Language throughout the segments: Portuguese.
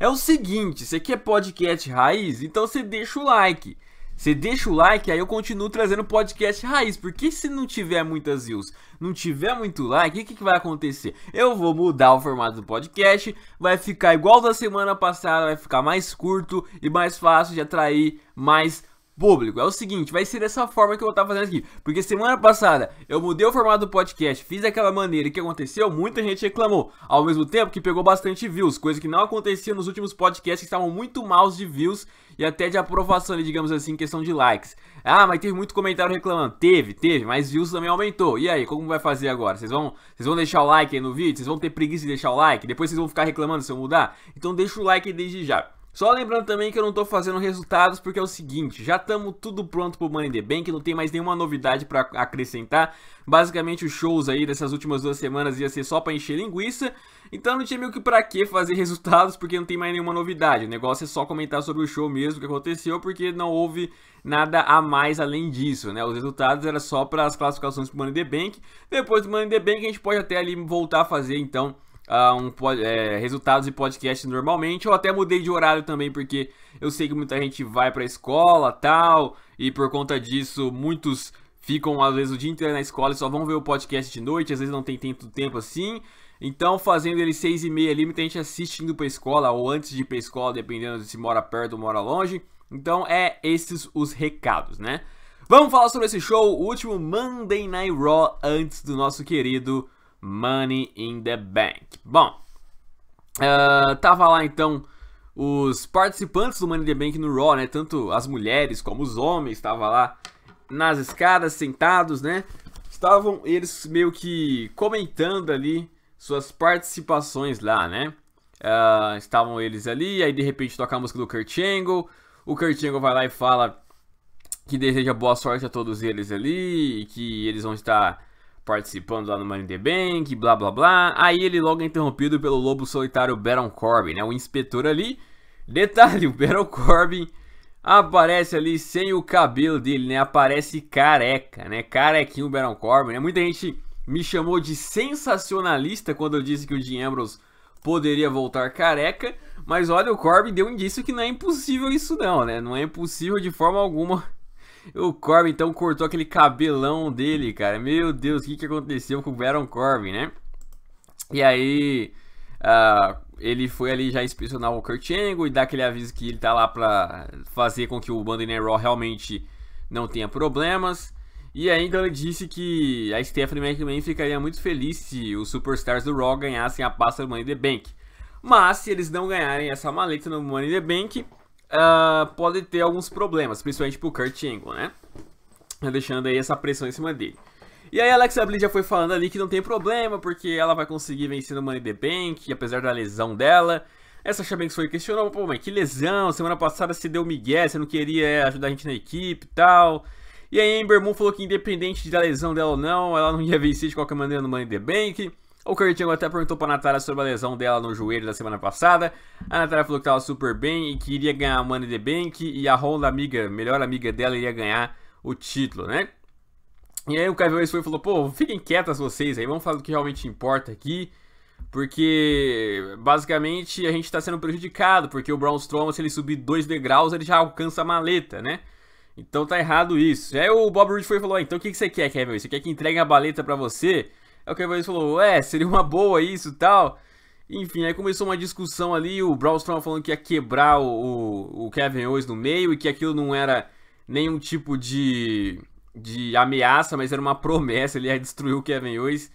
É o seguinte, você quer podcast raiz? Então você deixa o like. Você deixa o like, aí eu continuo trazendo podcast raiz. Porque se não tiver muitas views, não tiver muito like, o que, que vai acontecer? Eu vou mudar o formato do podcast, vai ficar igual da semana passada, vai ficar mais curto e mais fácil de atrair mais público. É o seguinte, vai ser dessa forma que eu vou estar fazendo aqui. Porque semana passada eu mudei o formato do podcast, fiz daquela maneira que aconteceu, muita gente reclamou. Ao mesmo tempo que pegou bastante views, coisa que não acontecia nos últimos podcasts que estavam muito maus de views e até de aprovação, digamos assim, em questão de likes. Ah, mas teve muito comentário reclamando. Teve, teve, mas views também aumentou. E aí, como vai fazer agora? Vocês vão, vocês vão deixar o like aí no vídeo? Vocês vão ter preguiça de deixar o like? Depois vocês vão ficar reclamando se eu mudar? Então deixa o like desde já. Só lembrando também que eu não tô fazendo resultados porque é o seguinte, já estamos tudo pronto pro Money the Bank, não tem mais nenhuma novidade para acrescentar. Basicamente os shows aí dessas últimas duas semanas ia ser só para encher linguiça, então não tinha meio que para que fazer resultados porque não tem mais nenhuma novidade. O negócio é só comentar sobre o show mesmo que aconteceu porque não houve nada a mais além disso, né? Os resultados era só para as classificações pro Money the Bank. Depois do Money the Bank a gente pode até ali voltar a fazer então um, é, resultados e podcast normalmente. Eu até mudei de horário também, porque eu sei que muita gente vai pra escola tal, e por conta disso, muitos ficam às vezes o dia inteiro na escola e só vão ver o podcast de noite, às vezes não tem tanto tempo assim. Então, fazendo ele seis e meia ali, muita gente assistindo pra escola ou antes de ir pra escola, dependendo se mora perto ou mora longe. Então, é esses os recados, né? Vamos falar sobre esse show, o último Monday Night Raw antes do nosso querido Money in the Bank. Bom, uh, tava lá então os participantes do Money in the Bank no Raw, né? Tanto as mulheres como os homens estavam lá nas escadas, sentados, né? Estavam eles meio que comentando ali suas participações lá, né? Uh, estavam eles ali, aí de repente toca a música do Kurt Angle. O Kurt Angle vai lá e fala que deseja boa sorte a todos eles ali, que eles vão estar participando lá no Money in the Bank, blá blá blá. Aí ele logo é interrompido pelo lobo solitário Baron Corbin, né? O inspetor ali. Detalhe, o Baron Corbin aparece ali sem o cabelo dele, né? Aparece careca, né? Carequinho o Baron Corbin, né? Muita gente me chamou de sensacionalista quando eu disse que o Jim Ambrose poderia voltar careca, mas olha, o Corbin deu um indício que não é impossível isso não, né? Não é impossível de forma alguma o Corbin então cortou aquele cabelão dele, cara. Meu Deus, o que, que aconteceu com o Baron Corbin, né? E aí uh, ele foi ali já inspecionar o Kurt Angle e dar aquele aviso que ele tá lá pra fazer com que o Monday Raw realmente não tenha problemas. E ainda ele disse que a Stephanie McMahon ficaria muito feliz se os Superstars do Raw ganhassem a pasta do Money the Bank. Mas se eles não ganharem essa maleta no Money the Bank, uh, pode ter alguns problemas, principalmente pro Kurt Angle, né? Tá deixando aí essa pressão em cima dele. E aí a Alexa Bliss já foi falando ali que não tem problema, porque ela vai conseguir vencer no Money the Bank, apesar da lesão dela. Essa Sasha Banks foi questionou, pô, mas que lesão, semana passada você deu migué, você não queria é, ajudar a gente na equipe e tal. E aí a Moon falou que independente da lesão dela ou não, ela não ia vencer de qualquer maneira no Money the Bank. O Curtinho até perguntou pra Natália sobre a lesão dela no joelho da semana passada. A Natália falou que tava super bem e que iria ganhar a Money the Bank e a Honda amiga, melhor amiga dela, iria ganhar o título, né? E aí o Caveiros foi e falou, pô, fiquem quietas vocês aí, vamos falar do que realmente importa aqui. Porque, basicamente, a gente está sendo prejudicado, porque o Braun Strowman, se ele subir dois degraus, ele já alcança a maleta, né? Então tá errado isso. E aí o Bob Roode foi e falou, ah, então o que, que você quer, Kevin? Você quer que entregue a maleta para você? Aí é o Kevin falou, ué, seria uma boa isso e tal. Enfim, aí começou uma discussão ali, o Braun Strowman falando que ia quebrar o, o, o, Kevin Owens no meio e que aquilo não era nenhum tipo de, de ameaça, mas era uma promessa, ele ia destruir o Kevin Owens.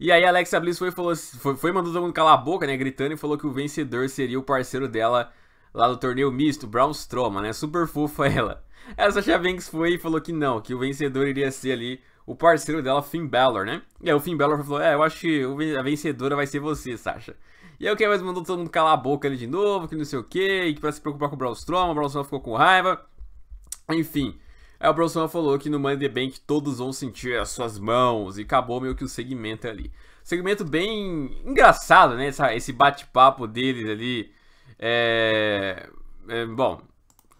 E aí a Alexa Bliss foi, falou, foi, foi todo mundo calar a boca, né, gritando e falou que o vencedor seria o parceiro dela lá do torneio misto, Braun Strowman, né, super fofa ela. Essa Sasha Banks foi e falou que não, que o vencedor iria ser ali o parceiro dela, Finn Balor, né? E aí o Finn Balor falou, é, eu acho que a vencedora vai ser você, Sasha. E aí o Kevin mandou todo mundo calar a boca ali de novo, que não sei o que, e que pra se preocupar com o Braun Strowman, o Braun Strowman ficou com raiva. Enfim, aí o Braun Strowman falou que no Money the Bank todos vão sentir as suas mãos, e acabou meio que o segmento ali. Segmento bem engraçado, né? Esse bate-papo deles ali, é... é... Bom,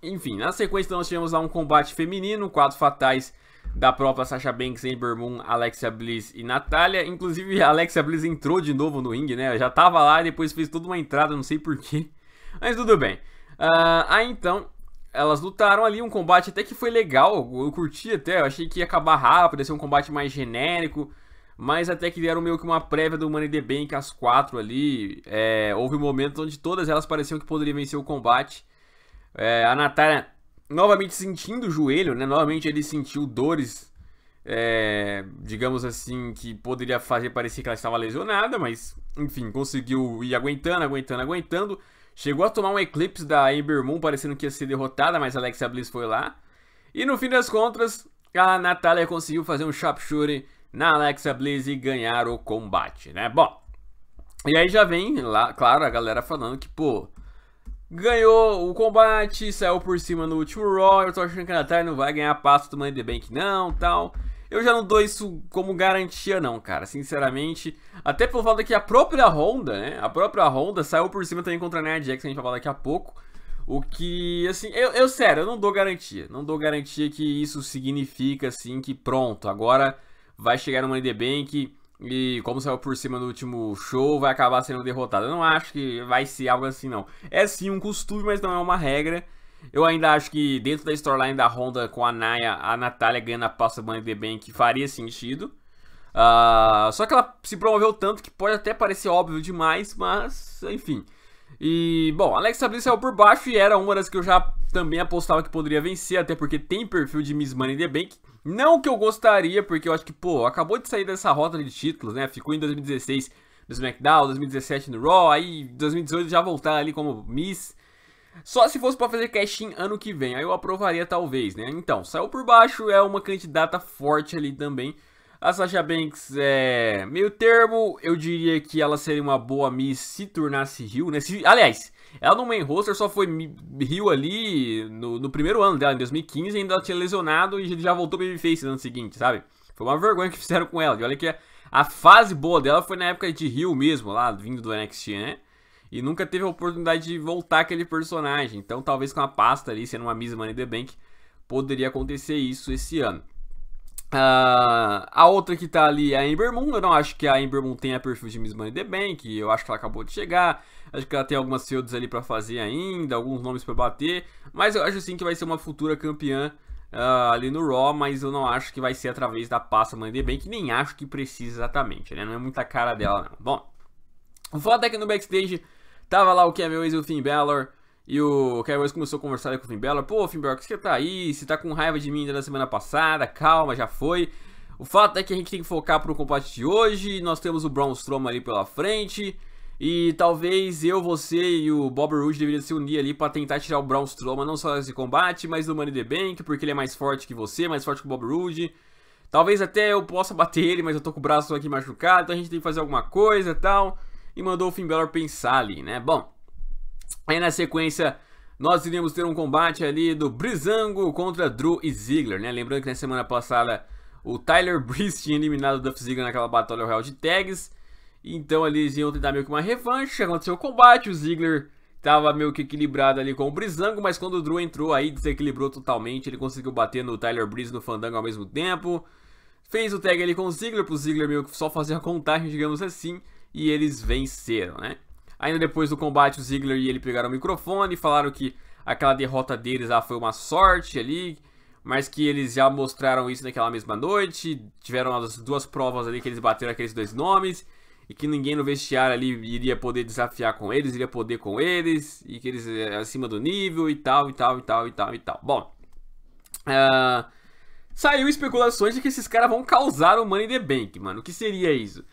enfim, na sequência nós tivemos lá um combate feminino, quatro fatais da própria Sasha Banks, Amber Moon, Alexia Bliss e Natália. Inclusive, a Alexia Bliss entrou de novo no ringue, né? Já tava lá e depois fez toda uma entrada, não sei porquê. Mas tudo bem. Uh, aí então, elas lutaram ali, um combate até que foi legal. Eu curti até, eu achei que ia acabar rápido, ia ser um combate mais genérico. Mas até que deram meio que uma prévia do Money the Bank, as quatro ali. É, houve um momentos onde todas elas pareciam que poderiam vencer o combate. É, a Natália novamente sentindo o joelho, né? Novamente ele sentiu dores, é, digamos assim, que poderia fazer parecer que ela estava lesionada, mas enfim, conseguiu ir aguentando, aguentando, aguentando. Chegou a tomar um eclipse da Ember Moon, parecendo que ia ser derrotada, mas Alexa Bliss foi lá. E no fim das contas, a Natália conseguiu fazer um sharpshooter na Alexa Bliss e ganhar o combate, né? Bom, e aí já vem lá, claro, a galera falando que, pô, Ganhou o combate, saiu por cima no último Raw. Eu tô achando que a Natália não vai ganhar passo do Money the Bank, não, tal. Eu já não dou isso como garantia, não, cara. Sinceramente. Até por falar que a própria Honda, né? A própria Honda saiu por cima também contra a Jack que a gente vai falar daqui a pouco. O que, assim, eu, eu sério, eu não dou garantia. Não dou garantia que isso significa, assim, que pronto, agora vai chegar no Money the Bank e como saiu por cima no último show, vai acabar sendo derrotado. Eu não acho que vai ser algo assim, não. É sim um costume, mas não é uma regra. Eu ainda acho que dentro da storyline da Honda com a Naya, a Natália ganhando a pasta Money the Bank faria sentido. Uh, só que ela se promoveu tanto que pode até parecer óbvio demais, mas enfim. E, bom, Alexa Bliss saiu por baixo e era uma das que eu já também apostava que poderia vencer, até porque tem perfil de Miss Money the Bank. Não que eu gostaria, porque eu acho que, pô, acabou de sair dessa rota de títulos, né? Ficou em 2016 no SmackDown, 2017 no Raw, aí 2018 já voltar ali como Miss. Só se fosse para fazer cash-in ano que vem, aí eu aprovaria talvez, né? Então, saiu por baixo, é uma candidata forte ali também. A Sasha Banks é meio termo, eu diria que ela seria uma boa Miss se tornasse Rio, né? Se, aliás, ela no main roster só foi Rio ali no, no, primeiro ano dela, em 2015, ainda ela tinha lesionado e já voltou babyface no ano seguinte, sabe? Foi uma vergonha que fizeram com ela. E olha que a, a fase boa dela foi na época de Rio mesmo, lá vindo do NXT, né? E nunca teve a oportunidade de voltar aquele personagem. Então talvez com a pasta ali, sendo uma Miss Money the Bank, poderia acontecer isso esse ano. Uh, a outra que tá ali é a Ember Moon. Eu não acho que a Ember Moon tenha perfil de Miss Money the Bank. Eu acho que ela acabou de chegar. Acho que ela tem algumas feudas ali para fazer ainda, alguns nomes para bater. Mas eu acho sim que vai ser uma futura campeã uh, ali no Raw, mas eu não acho que vai ser através da pasta Money Bank, nem acho que precisa exatamente, né? Não é muita cara dela, não. Bom, o fato é que no backstage tava lá o Kevin Owens e o Finn Balor. E o Kevin Owens começou a conversar com o Finn Balor. Pô, Finn Balor, que você tá aí? Você tá com raiva de mim ainda da semana passada? Calma, já foi. O fato é que a gente tem que focar pro combate de hoje. Nós temos o Braun Strowman ali pela frente. E talvez eu, você e o Bob Roode deveriam se unir ali para tentar tirar o Braun Strowman, não só nesse combate, mas do Money the Bank, porque ele é mais forte que você, mais forte que o Bob Roode. Talvez até eu possa bater ele, mas eu tô com o braço aqui machucado, então a gente tem que fazer alguma coisa e tal. E mandou o Finn Balor pensar ali, né? Bom, aí na sequência nós iríamos ter um combate ali do Brizango contra Drew e Ziggler, né? Lembrando que na semana passada o Tyler Breeze tinha eliminado o Duff Ziggler naquela Batalha Royale de Tags. Então eles iam tentar meio que uma revanche. Aconteceu o combate, o Ziggler estava meio que equilibrado ali com o Brizango, mas quando o Drew entrou aí, desequilibrou totalmente. Ele conseguiu bater no Tyler Breeze no Fandango ao mesmo tempo. Fez o tag ali com o Ziggler, pro Ziggler meio que só fazer a contagem, digamos assim. E eles venceram, né? Ainda depois do combate, o Ziggler e ele pegaram o microfone e falaram que aquela derrota deles lá ah, foi uma sorte ali, mas que eles já mostraram isso naquela mesma noite. Tiveram as duas provas ali que eles bateram aqueles dois nomes e que ninguém no vestiário ali iria poder desafiar com eles, iria poder com eles, e que eles é acima do nível e tal, e tal, e tal, e tal, e tal. Bom, uh, saiu especulações de que esses caras vão causar o Money the Bank, mano. O que seria isso?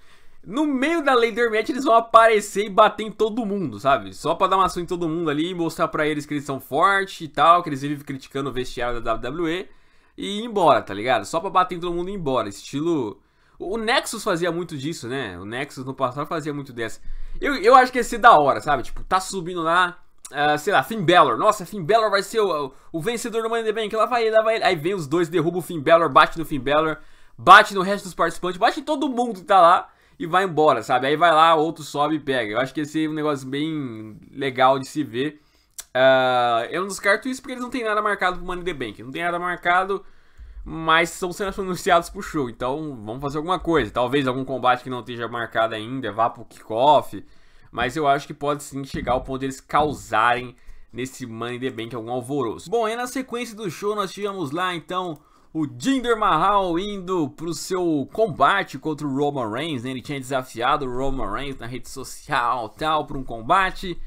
No meio da Later Match eles vão aparecer e bater em todo mundo, sabe? Só pra dar uma surra em todo mundo ali, mostrar pra eles que eles são fortes e tal, que eles vivem criticando o vestiário da WWE e ir embora, tá ligado? Só pra bater em todo mundo e ir embora, estilo o Nexus fazia muito disso, né? O Nexus no passado fazia muito dessa. Eu, eu acho que ia ser da hora, sabe? Tipo, tá subindo lá, uh, sei lá, Finn Balor. Nossa, Finn Balor vai ser o, o, o vencedor do Money in the Bank. Lá vai ele, lá vai ele. Aí vem os dois, derruba o Finn Balor, bate no Finn Balor, bate no resto dos participantes, bate em todo mundo que tá lá e vai embora, sabe? Aí vai lá, outro sobe e pega. Eu acho que esse é um negócio bem legal de se ver. Uh, eu não descarto isso porque eles não tem nada marcado pro Money in the Bank. Não tem nada marcado mas são sendo anunciados pro show, então vamos fazer alguma coisa. Talvez algum combate que não esteja marcado ainda vá pro kickoff, mas eu acho que pode sim chegar ao ponto deles de causarem nesse Money the Bank algum alvoroço. Bom, e na sequência do show nós tivemos lá então o Jinder Mahal indo pro seu combate contra o Roman Reigns, né? ele tinha desafiado o Roman Reigns na rede social tal para um combate.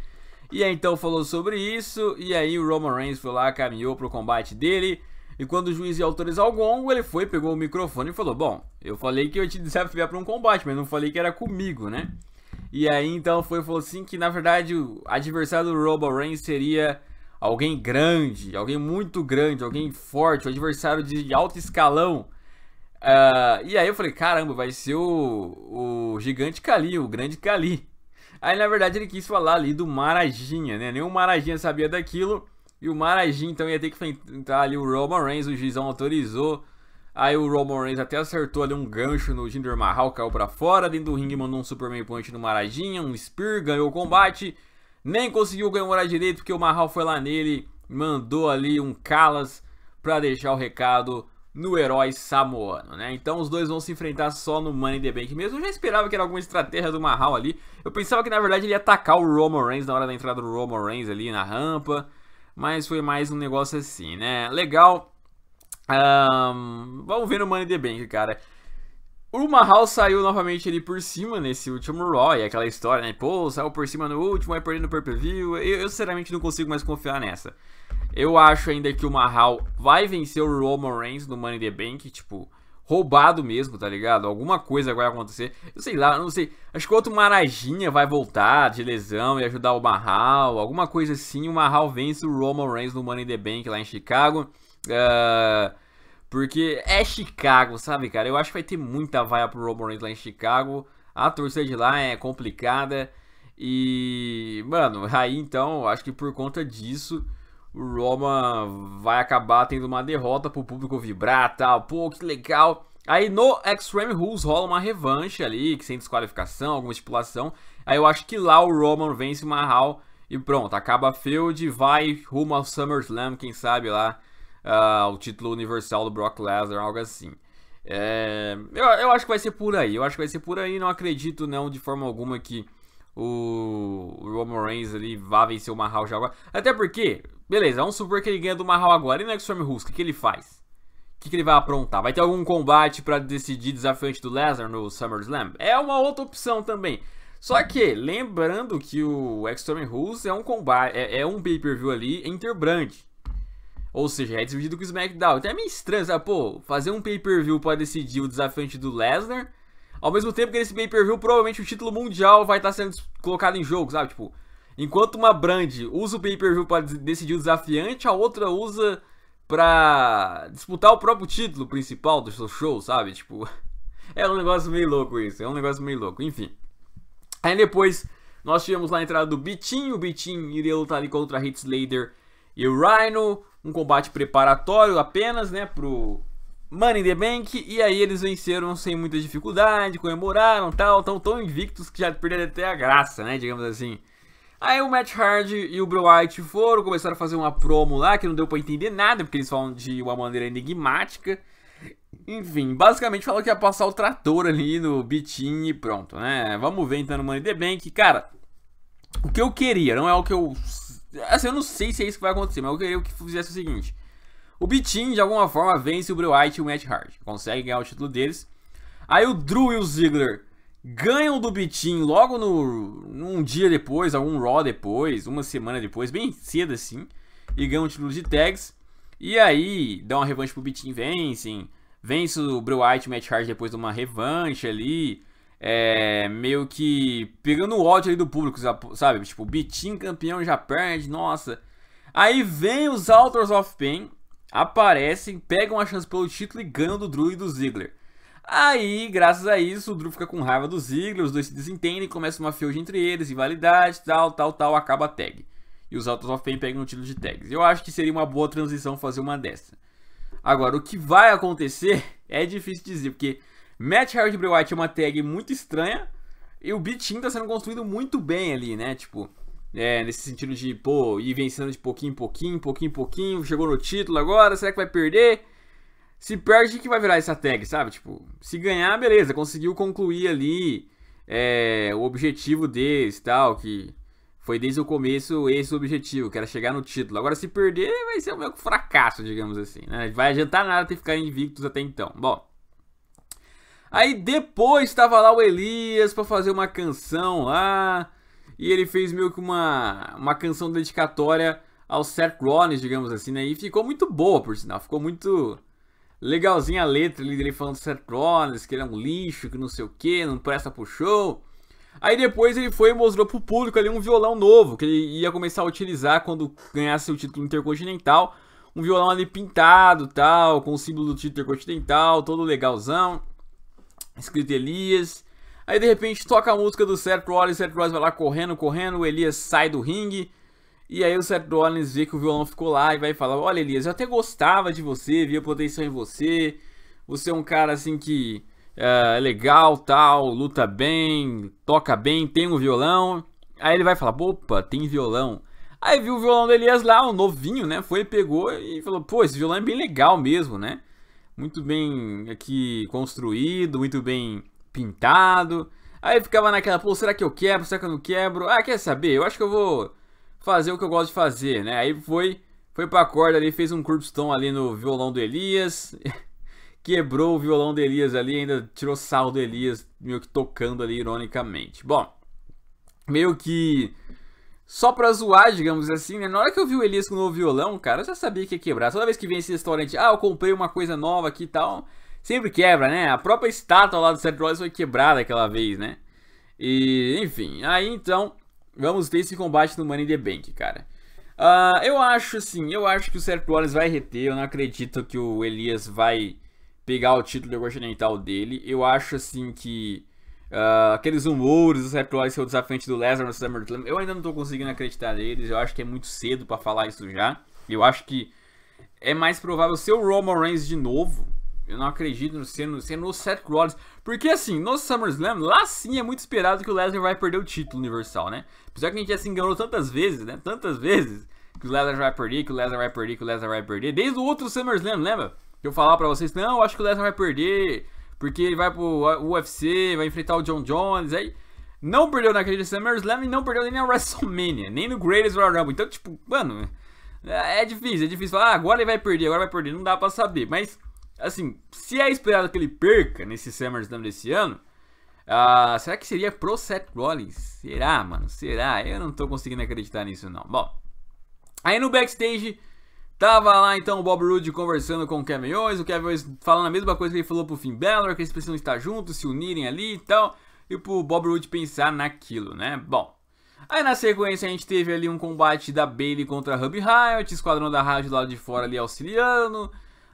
E aí então falou sobre isso, e aí o Roman Reigns foi lá, caminhou pro combate dele. E quando o juiz ia autorizar o gongo, ele foi, pegou o microfone e falou: Bom, eu falei que eu te desafiar para um combate, mas não falei que era comigo, né? E aí então foi falou assim que na verdade o adversário do Robo Reigns seria alguém grande, alguém muito grande, alguém forte, um adversário de alto escalão. Uh, e aí eu falei, caramba, vai ser o, o gigante Kali, o grande Kali. Aí na verdade ele quis falar ali do Marajinha, né? Nem o Marajinha sabia daquilo. E o Marajin então ia ter que enfrentar ali o Roman Reigns, o juizão autorizou. Aí o Roman Reigns até acertou ali um gancho no Jinder Mahal, caiu pra fora. Dentro do ringue mandou um Superman Punch no Marajin, um Spear, ganhou o combate. Nem conseguiu ganhar direito porque o Mahal foi lá nele, mandou ali um Calas pra deixar o recado no herói samoano, né? Então os dois vão se enfrentar só no Money in the Bank mesmo. Eu já esperava que era alguma estratégia do Mahal ali. Eu pensava que na verdade ele ia atacar o Roman Reigns na hora da entrada do Roman Reigns ali na rampa mas foi mais um negócio assim, né? Legal. Um, vamos ver no Money the Bank, cara. O Mahal saiu novamente ali por cima nesse último Roy, aquela história, né? Pô, saiu por cima no último, vai perdendo o Purple view Eu, eu, sinceramente não consigo mais confiar nessa. Eu acho ainda que o Mahal vai vencer o Roman Reigns no Money the Bank, tipo roubado mesmo, tá ligado? Alguma coisa vai acontecer. Eu sei lá, não sei. Acho que outro Marajinha vai voltar de lesão e ajudar o Marral. Alguma coisa assim. O Marral vence o Roman Reigns no Money in the Bank lá em Chicago. Uh, porque é Chicago, sabe, cara? Eu acho que vai ter muita vaia pro Roman Reigns lá em Chicago. A torcida de lá é complicada. E, mano, aí então, acho que por conta disso o Roma vai acabar tendo uma derrota pro público vibrar tal. Pô, que legal. Aí no Extreme Rules rola uma revanche ali, que sem desqualificação, alguma estipulação. Aí eu acho que lá o Roman vence o Mahal e pronto, acaba a feud, vai rumo ao SummerSlam, quem sabe lá, uh, o título universal do Brock Lesnar, algo assim. É, eu, eu acho que vai ser por aí, eu acho que vai ser por aí, não acredito não de forma alguma que o, o Roman Reigns ali vá vencer o Mahal já agora. Até porque, Beleza, vamos supor que ele ganha do Marral agora. E no X-Storm o que ele faz? O que, que, ele vai aprontar? Vai ter algum combate para decidir desafiante do Lesnar no SummerSlam? É uma outra opção também. Só que, lembrando que o x Rules é um combate, é, é um pay-per-view ali interbrand. Ou seja, é dividido com o SmackDown. Então é meio estranho, sabe? Pô, fazer um pay-per-view para decidir o desafiante do Lesnar, ao mesmo tempo que nesse pay-per-view provavelmente o título mundial vai estar tá sendo colocado em jogo, sabe? Tipo, Enquanto uma brand usa o pay-per-view para decidir o desafiante, a outra usa pra disputar o próprio título principal do seu show, sabe? Tipo, é um negócio meio louco isso, é um negócio meio louco, enfim. Aí depois nós tivemos lá a entrada do Bitinho, o Bitinho iria lutar ali contra Heath Slater e o Rhino, um combate preparatório apenas, né, pro Money in the Bank, e aí eles venceram sem muita dificuldade, comemoraram tal, tão tão invictos que já perderam até a graça, né, digamos assim. Aí o Matt Hardy e o Bro White foram, começaram a fazer uma promo lá, que não deu pra entender nada, porque eles falam de uma maneira enigmática. Enfim, basicamente falou que ia passar o trator ali no bitinho e pronto, né? Vamos ver então no Money the Bank. Cara, o que eu queria, não é o que eu... Assim, eu não sei se é isso que vai acontecer, mas eu queria que fizesse o seguinte. O Bitin, de alguma forma, vence o Bro White e o Matt Hardy. Consegue ganhar o título deles. Aí o Drew e o Ziggler ganham do Bitin logo no um dia depois, algum Raw depois, uma semana depois, bem cedo assim, e ganham o título de tags. E aí dão uma revanche pro Bitin, vencem, vence o Bray White, Matt Hard depois de uma revanche ali, é, meio que pegando o ódio ali do público, sabe? Tipo, Bitin campeão já perde, nossa. Aí vem os Authors of Pain, aparecem, pegam a chance pelo título e ganham do Drew e do Ziggler. Aí, graças a isso, o Drew fica com raiva do Ziggler, os dois se desentendem, começa uma feud entre eles, invalidade, tal, tal, tal, acaba a tag. E os Autos of Fame pegam o título de tags. Eu acho que seria uma boa transição fazer uma dessa. Agora, o que vai acontecer é difícil dizer, porque Matt Hardy e Bray Wyatt é uma tag muito estranha, e o Bitin tá sendo construído muito bem ali, né? Tipo, é, nesse sentido de, pô, ir vencendo de pouquinho em pouquinho, pouquinho em pouquinho, chegou no título agora, será que vai perder? Se perde, o que vai virar essa tag, sabe? Tipo, se ganhar, beleza, conseguiu concluir ali é, o objetivo deles tal, que foi desde o começo esse o objetivo, que era chegar no título. Agora, se perder, vai ser um meio fracasso, digamos assim, né? Vai adiantar nada ter que ficar invictos até então. Bom. Aí depois estava lá o Elias para fazer uma canção lá. E ele fez meio que uma, uma canção dedicatória ao Seth Rollins, digamos assim, né? E ficou muito boa, por sinal. Ficou muito legalzinha a letra ali dele falando Rollins, que ele é um lixo, que não sei o que, não presta pro show. Aí depois ele foi e mostrou pro público ali um violão novo, que ele ia começar a utilizar quando ganhasse o título intercontinental. Um violão ali pintado tal, com o símbolo do título intercontinental, todo legalzão. Escrito Elias. Aí de repente toca a música do Seth Rollins, Seth Rollins vai lá correndo, correndo, o Elias sai do ringue. E aí o Seth Rollins vê que o violão ficou lá e vai falar: Olha, Elias, eu até gostava de você, via potencial em você. Você é um cara assim que é, é legal, tal, luta bem, toca bem, tem um violão. Aí ele vai falar: Opa, tem violão. Aí viu o violão do Elias lá, um novinho, né? Foi, pegou e falou: Pô, esse violão é bem legal mesmo, né? Muito bem aqui construído, muito bem pintado. Aí ficava naquela, pô, será que eu quebro? Será que eu não quebro? Ah, quer saber? Eu acho que eu vou fazer o que eu gosto de fazer, né? Aí foi, foi pra corda ali, fez um curbstone ali no violão do Elias, quebrou o violão do Elias ali, ainda tirou sal do Elias, meio que tocando ali ironicamente. Bom, meio que só pra zoar, digamos assim, né? Na hora que eu vi o Elias com o novo violão, cara, eu já sabia que ia quebrar. Toda vez que vem esse restaurante, ah, eu comprei uma coisa nova aqui e tal, sempre quebra, né? A própria estátua lá do Seth Rollins foi quebrada aquela vez, né? E, enfim, aí então, Vamos ter esse combate no Money the Bank, cara. Uh, eu acho, assim, eu acho que o Seth Rollins vai reter. Eu não acredito que o Elias vai pegar o título de intercontinental dele. Eu acho, assim, que uh, aqueles humores do Seth Rollins ser o desafiante do Lesnar no SummerSlam, eu ainda não tô conseguindo acreditar neles. Eu acho que é muito cedo para falar isso já. Eu acho que é mais provável ser o Roman Reigns de novo eu não acredito no sendo, sendo o Seth Rollins. Porque assim, no SummerSlam, lá sim é muito esperado que o Lesnar vai perder o título universal, né? Apesar que a gente já assim, se enganou tantas vezes, né? Tantas vezes que o Lesnar vai perder, que o Lesnar vai perder, que o Lesnar vai perder. Desde o outro SummerSlam, lembra? Que eu falava pra vocês, não, eu acho que o Lesnar vai perder, porque ele vai pro UFC, vai enfrentar o John Jones, aí... Não perdeu naquele SummerSlam e não perdeu nem na WrestleMania, nem no Greatest Royal Rumble. Então, tipo, mano, é, é difícil, é difícil falar, ah, agora ele vai perder, agora vai perder, não dá pra saber. Mas Assim, se é esperado que ele perca nesse SummerSlam desse ano, uh, será que seria pro Seth Rollins? Será, mano? Será? Eu não tô conseguindo acreditar nisso, não. Bom, aí no backstage, tava lá então o Bob Roode conversando com o Kevin Owens, o Kevin Owens falando a mesma coisa que ele falou pro Finn Balor, que eles precisam estar juntos, se unirem ali e tal, e pro Bob Roode pensar naquilo, né? Bom, Aí na sequência a gente teve ali um combate da Bailey contra a Hub Riot, esquadrão da rádio do lado de fora ali auxiliando.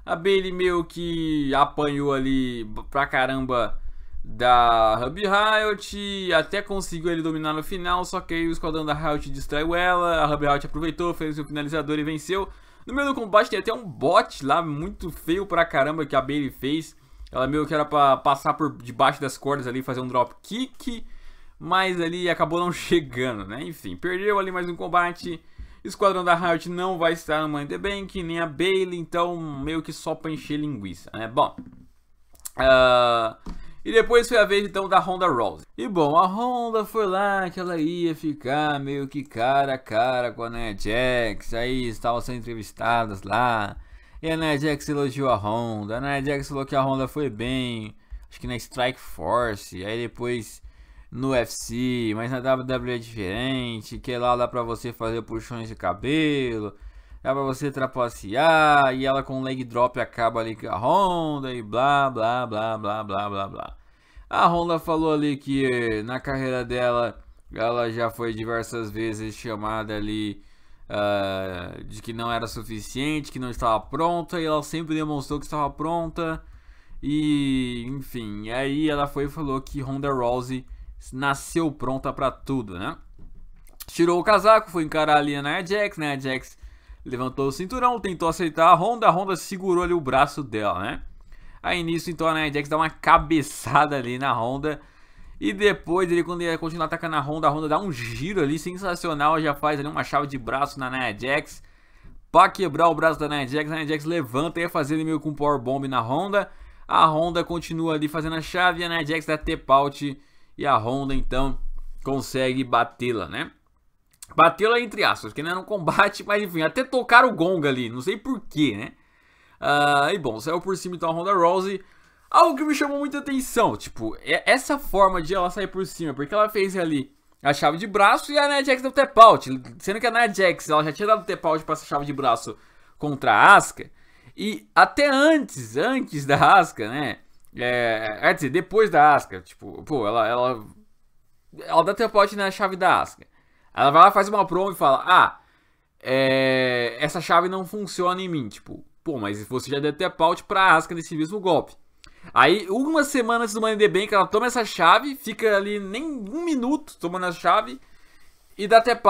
A Bailey meio que apanhou ali pra caramba da Ruby Riot, até conseguiu ele dominar no final, só que aí o esquadrão da Riot distraiu ela, a Ruby Riot aproveitou, fez o finalizador e venceu. No meio do combate tem até um bot lá muito feio pra caramba que a Bailey fez. Ela meio que era pra passar por debaixo das cordas ali, fazer um drop kick, mas ali acabou não chegando, né? Enfim, perdeu ali mais um combate. Esquadrão da Riot não vai estar no Money the Bank, nem a Bailey, então meio que só pra encher linguiça, né? Bom. Uh, e depois foi a vez então da Honda Rose. E bom, a Honda foi lá que ela ia ficar meio que cara a cara com a Nia Jax. Aí estavam sendo entrevistadas lá. E a Nia Jax elogiou a Honda. A Nia Jax falou que a Honda foi bem. Acho que na Strike Force. Aí depois no UFC, mas na WWE é diferente, que lá dá pra você fazer puxões de cabelo, dá pra você trapacear, e ela com leg drop acaba ali com a Honda e blá blá blá blá blá blá blá. A Honda falou ali que na carreira dela ela já foi diversas vezes chamada ali uh, de que não era suficiente, que não estava pronta, e ela sempre demonstrou que estava pronta. E enfim, aí ela foi e falou que Honda Rousey nasceu pronta para tudo, né? Tirou o casaco, foi encarar ali né, a Ajax, né? A Jax levantou o cinturão, tentou aceitar a Honda, a Honda segurou ali o braço dela, né? Aí nisso, então, né, a Jax dá uma cabeçada ali na Honda. E depois, ele, quando ele continua atacando a Honda, a Honda dá um giro ali sensacional. Já faz ali uma chave de braço na Nia né, Jax. Pra quebrar o braço da Nia Jax, a Nia Jax levanta e faz ele meio com um power bomb na Honda. A Honda continua ali fazendo a chave e a Nia Jax dá tap out e a Honda então consegue batê-la, né? batê la entre aspas, que não era é um combate, mas enfim, até tocar o gong ali, não sei porquê, né? Uh, e bom, saiu por cima então a Ronda Rousey. Algo que me chamou muita atenção, tipo, é essa forma de ela sair por cima, porque ela fez ali a chave de braço e a Nia Jax deu tap out, sendo que a Nia Jax ela já tinha dado tap out para essa chave de braço contra a Asuka, e até antes, antes da Asuka, né? É, é, quer dizer, depois da Asca, tipo, pô, ela, ela, ela dá tempote na chave da Asca. Ela vai lá, faz uma promo e fala, ah, é, essa chave não funciona em mim, tipo, pô, mas você já deu tempote pra Asca nesse mesmo golpe. Aí, algumas semanas antes do Money the Bank, ela toma essa chave, fica ali nem um minuto tomando a chave e dá tap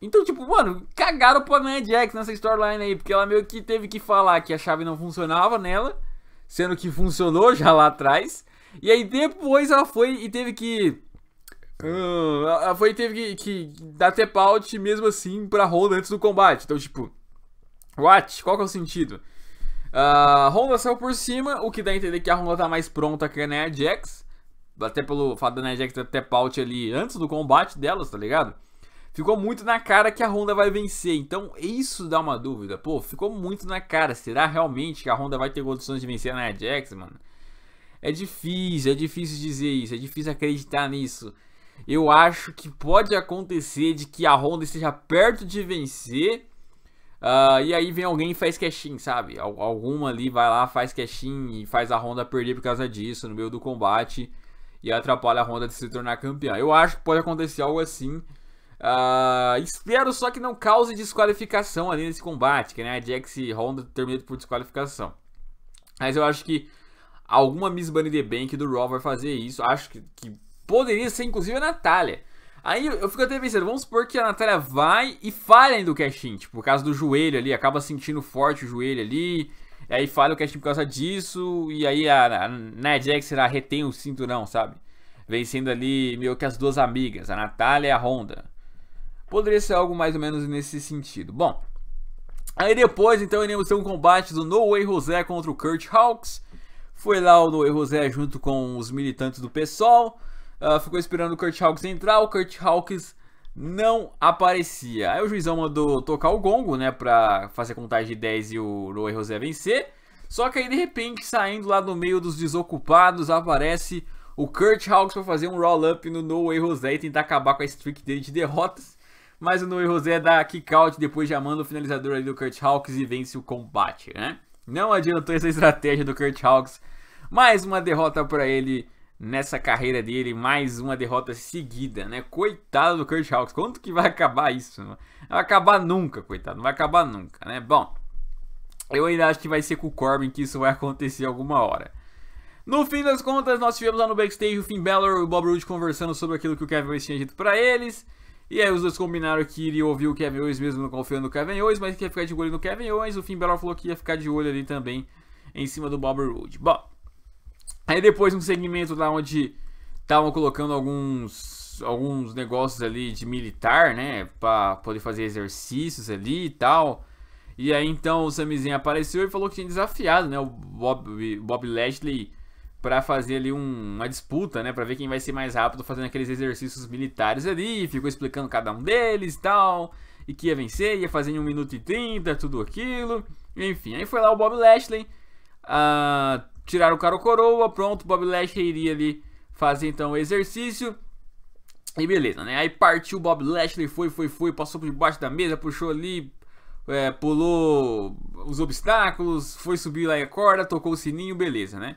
Então, tipo, mano, cagaram pra Nia Jax nessa storyline aí, porque ela meio que teve que falar que a chave não funcionava nela sendo que funcionou já lá atrás. E aí depois ela foi e teve que. Uh, ela foi e teve que, que dar tap out mesmo assim pra Honda antes do combate. Então, tipo, what? Qual que é o sentido? Uh, Honda saiu por cima, o que dá a entender que a Honda tá mais pronta que a Nia Jax. Até pelo fato da Nia Jax ter tap out ali antes do combate delas, tá ligado? ficou muito na cara que a Honda vai vencer. Então, isso dá uma dúvida. Pô, ficou muito na cara. Será realmente que a Honda vai ter condições de vencer a Nia mano? É difícil, é difícil dizer isso, é difícil acreditar nisso. Eu acho que pode acontecer de que a Honda esteja perto de vencer. Uh, e aí vem alguém e faz cash sabe? Alguma ali vai lá, faz cash e faz a Honda perder por causa disso no meio do combate. E atrapalha a Honda de se tornar campeã. Eu acho que pode acontecer algo assim. Uh, espero só que não cause desqualificação ali nesse combate, que né, a Jax e Honda terminam por desqualificação. Mas eu acho que alguma Miss Bunny The Bank do Raw vai fazer isso. Acho que, que poderia ser inclusive a Natália. Aí eu fico até pensando, vamos supor que a Natália vai e falha do Cashin tipo, por causa do joelho ali, acaba sentindo forte o joelho ali, aí falha o Cashin por causa disso, e aí a, a Nia né, Jax retém o cinturão, sabe? Vencendo ali meio que as duas amigas, a Natália e a Honda. Poderia ser algo mais ou menos nesse sentido. Bom, aí depois então iremos ter um combate do No Way José contra o Kurt Hawks. Foi lá o No Way José junto com os militantes do PSOL. Uh, ah, ficou esperando o Kurt Hawks entrar. O Kurt Hawks não aparecia. Aí o juizão mandou tocar o gongo, né, pra fazer contagem de 10 e o Noé José vencer. Só que aí de repente, saindo lá no meio dos desocupados, aparece o Kurt Hawks para fazer um roll up no Noé José e tentar acabar com a streak dele de derrotas. Mas o Noe José é dá kick-out depois já manda o finalizador ali do Kurt Hawks e vence o combate, né? Não adiantou essa estratégia do Kurt Hawks. Mais uma derrota para ele nessa carreira dele, mais uma derrota seguida, né? Coitado do Kurt Hawks. quanto que vai acabar isso? Não vai acabar nunca, coitado, não vai acabar nunca, né? Bom, eu ainda acho que vai ser com o Corbin que isso vai acontecer alguma hora. No fim das contas, nós tivemos lá no backstage o Finn Balor e o Bob Roode conversando sobre aquilo que o Kevin Owens tinha dito para eles. E aí os dois combinaram que iria ouvir o Kevin Owens mesmo não confiando no Kevin Owens, mas que ia ficar de olho no Kevin Owens. O Finn Balor falou que ia ficar de olho ali também em cima do Bobby Roode. Bom, aí depois um segmento lá onde estavam colocando alguns alguns negócios ali de militar, né, para poder fazer exercícios ali e tal. E aí então o Samizinho apareceu e falou que tinha desafiado, né, o Bob, Bob Lashley para fazer ali um, uma disputa, né, para ver quem vai ser mais rápido fazendo aqueles exercícios militares ali, ficou explicando cada um deles e tal, e que ia vencer, ia fazer em 1 minuto e 30, tudo aquilo, enfim, aí foi lá o Bob Lashley, uh, tiraram o cara o coroa, pronto, o Bob Lashley iria ali fazer então o exercício, e beleza, né, aí partiu o Bob Lashley, foi, foi, foi, passou por debaixo da mesa, puxou ali, é, pulou os obstáculos, foi subir lá a corda, tocou o sininho, beleza, né,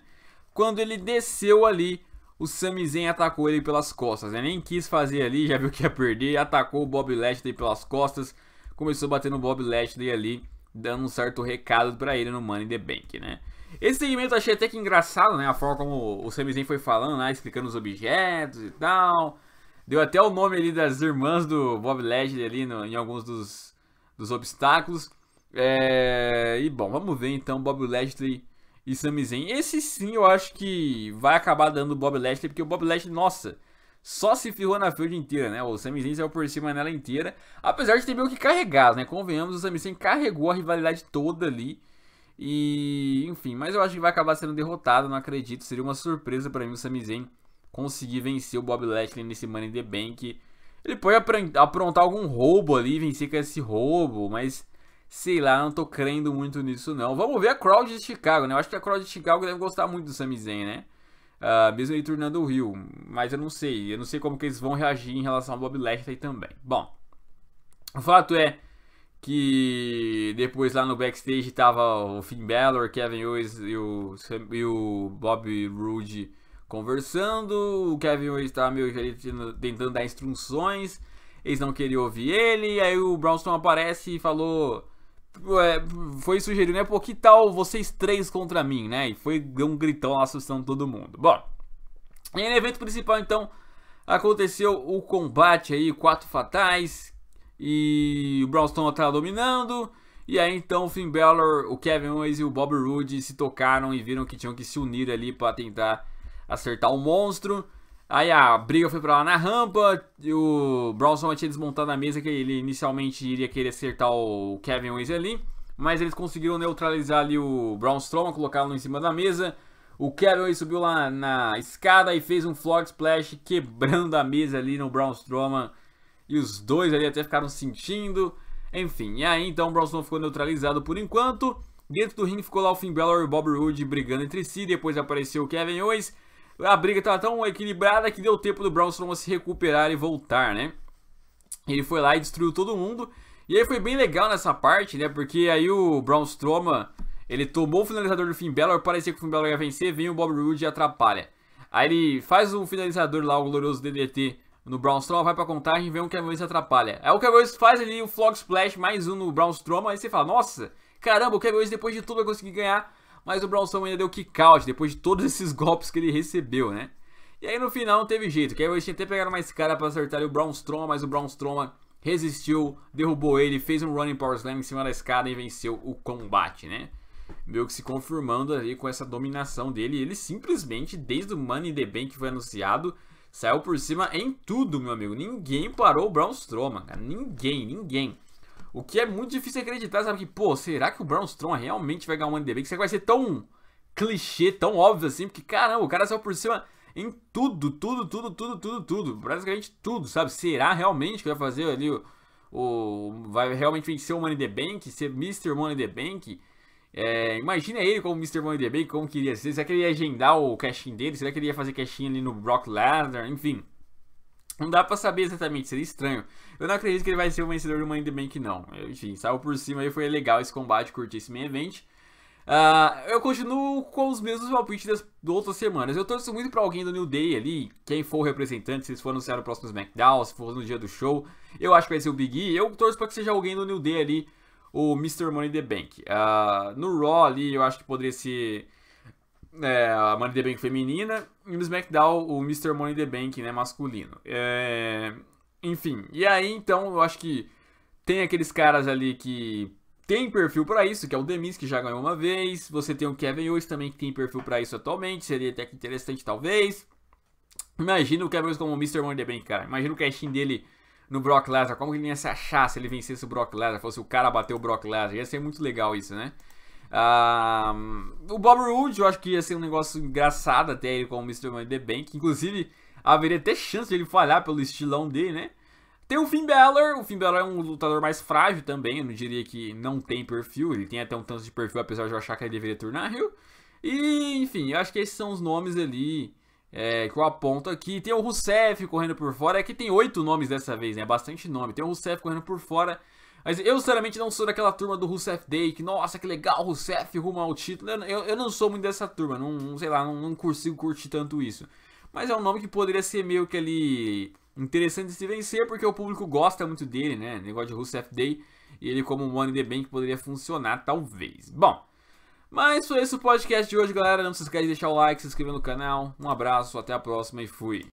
quando ele desceu ali, o Sami Zayn atacou ele pelas costas. Né? Nem quis fazer ali, já viu que ia perder. Atacou o Bob Lashley pelas costas. Começou batendo o Bob Lashley ali, dando um certo recado para ele no Money in the Bank, né? Esse segmento eu achei até que engraçado, né? A forma como o Sami Zayn foi falando, né? explicando os objetos e tal. Deu até o nome ali das irmãs do Bob Lashley ali no, em alguns dos, dos obstáculos. É... E bom, vamos ver então Bob Lashley e Sami Zayn. Esse sim eu acho que vai acabar dando o Bob Lashley, porque o Bob Lashley, nossa, só se ferrou na field inteira, né? O Sami Zayn saiu por cima nela inteira, apesar de ter meio que carregado, né? Convenhamos, o Sami Zayn carregou a rivalidade toda ali. E, enfim, mas eu acho que vai acabar sendo derrotado, não acredito. Seria uma surpresa para mim o Sami Zayn conseguir vencer o Bob Lashley nesse Money in the Bank. Ele pode aprontar algum roubo ali, vencer com esse roubo, mas Sei lá, não tô crendo muito nisso não. Vamos ver a crowd de Chicago, né? Eu acho que a crowd de Chicago deve gostar muito do Sami Zayn, né? Uh, mesmo ele tornando o Rio. Mas eu não sei. Eu não sei como que eles vão reagir em relação ao Bob Lashley também. Bom, o fato é que depois lá no backstage tava o Finn Balor, Kevin Owens e o, e o Bob Roode conversando. O Kevin Owens tava meio tentando, tentando dar instruções. Eles não queriam ouvir ele. Aí o Brownston aparece e falou é, foi sugerido, né? Pô, que tal vocês três contra mim, né? E foi deu um gritão assustando todo mundo. Bom, e no evento principal, então, aconteceu o combate aí, quatro fatais. E o Braun tá dominando. E aí então o Finn Balor, o Kevin Owens e o Bob Roode se tocaram e viram que tinham que se unir ali para tentar acertar o monstro. Aí a briga foi pra lá na rampa, e o Bronson tinha desmontado a mesa que ele inicialmente iria querer acertar o Kevin Owens ali, mas eles conseguiram neutralizar ali o Braun Strowman, colocá-lo em cima da mesa. O Kevin Owens subiu lá na escada e fez um Flog Splash, quebrando a mesa ali no Braun Strowman, e os dois ali até ficaram sentindo. Enfim, e aí então o Braun Strowman ficou neutralizado por enquanto. Dentro do ringue ficou lá o Finn Balor e o Bob Roode brigando entre si, depois apareceu o Kevin Owens a briga estava tão equilibrada que deu tempo do Braun Strowman se recuperar e voltar, né? Ele foi lá e destruiu todo mundo. E aí foi bem legal nessa parte, né? Porque aí o Braun Strowman, ele tomou o finalizador do Finn Balor, parecia que o Finn Balor ia vencer, vem o Bob Roode e atrapalha. Aí ele faz um finalizador lá, o glorioso DDT no Braun Strowman, vai pra contagem, vem o Kevin Owens atrapalha. Aí o Kevin Owens faz ali o Flog Splash, mais um no Braun Strowman, aí você fala, nossa, caramba, o Kevin Owens depois de tudo vai conseguir ganhar mas o Bronson ainda deu kick-out depois de todos esses golpes que ele recebeu, né? E aí no final não teve jeito. aí Owens tinha até pegado mais cara para acertar o Braun Strowman, mas o Braun Strowman resistiu, derrubou ele, fez um running power slam em cima da escada e venceu o combate, né? Meio que se confirmando ali com essa dominação dele. Ele simplesmente, desde o Money in the Bank que foi anunciado, saiu por cima em tudo, meu amigo. Ninguém parou o Braun Strowman, cara. Ninguém, ninguém. O que é muito difícil acreditar, sabe? Que, pô, será que o Brown Strong realmente vai ganhar um NDB? Que será que vai ser tão clichê, tão óbvio assim? Porque, caramba, o cara saiu por cima em tudo, tudo, tudo, tudo, tudo, tudo. Praticamente tudo, sabe? Será realmente que vai fazer ali o. o vai realmente vencer o Money the Bank, ser Mr. Money the Bank? É, imagina ele como Mr. Money the Bank, como queria ser. Será que ele ia agendar o cashing dele? Será que ele ia fazer cashing ali no Brock Lesnar? Enfim. Não dá pra saber exatamente, seria estranho. Eu não acredito que ele vai ser o vencedor do Money in the Bank, não. Enfim, saiu por cima aí, foi legal esse combate, curti esse main event. Uh, eu continuo com os mesmos palpites das, outras semanas. Eu torço muito pra alguém do New Day ali, quem for o representante, se eles for anunciar o próximo SmackDown, se for no dia do show. Eu acho que vai ser o Big E. Eu torço pra que seja alguém do New Day ali, o Mr. Money in the Bank. Uh, no Raw ali, eu acho que poderia ser é, a Money the Bank feminina e no SmackDown o Mr. Money the Bank né, masculino. É, enfim, e aí então eu acho que tem aqueles caras ali que tem perfil para isso, que é o Demis que já ganhou uma vez, você tem o Kevin Owens também que tem perfil para isso atualmente, seria até que interessante talvez. Imagina o Kevin Owens como o Mr. Money the Bank, cara. Imagina o casting dele no Brock Lesnar, como ele ia se achar se ele vencesse o Brock Lesnar, fosse o cara bater o Brock Lesnar. Ia ser muito legal isso, né? Uh, o Bob Roode, eu acho que ia ser um negócio engraçado até ele com o Mr. Money the Bank. Inclusive, haveria até chance de ele falhar pelo estilão dele, né? Tem o Finn Balor, o Finn Balor é um lutador mais frágil também, eu não diria que não tem perfil, ele tem até um tanto de perfil, apesar de eu achar que ele deveria tornar Rio. E, enfim, eu acho que esses são os nomes ali é, que eu aponto aqui. Tem o Rusev correndo por fora, aqui é tem oito nomes dessa vez, né, bastante nome. Tem o Rusev correndo por fora, mas eu, sinceramente, não sou daquela turma do Rusev Day, que, nossa, que legal, Rusev rumo ao título. Eu, eu, não sou muito dessa turma, não, sei lá, não, não, consigo curtir tanto isso. Mas é um nome que poderia ser meio que ali interessante se vencer, porque o público gosta muito dele, né? Negócio de Rusev Day, e ele como One the Bank poderia funcionar, talvez. Bom, mas foi esse o podcast de hoje, galera. Não se esquece de deixar o like, se inscrever no canal. Um abraço, até a próxima e fui.